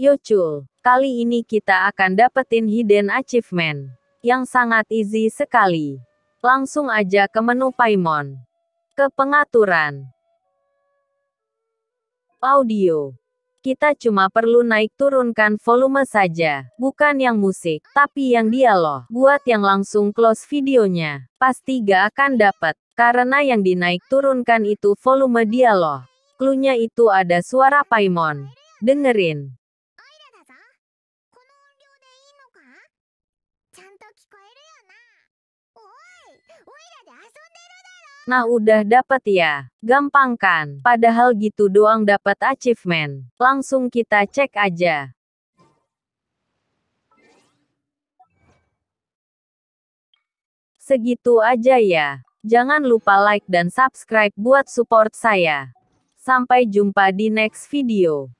Yocul, kali ini kita akan dapetin hidden achievement. Yang sangat easy sekali. Langsung aja ke menu Paimon. Ke pengaturan. Audio. Kita cuma perlu naik turunkan volume saja. Bukan yang musik, tapi yang dialog. Buat yang langsung close videonya. Pasti gak akan dapet. Karena yang dinaik turunkan itu volume dialog. Klunya itu ada suara Paimon. Dengerin. Nah udah dapat ya. Gampang kan? Padahal gitu doang dapat achievement. Langsung kita cek aja. Segitu aja ya. Jangan lupa like dan subscribe buat support saya. Sampai jumpa di next video.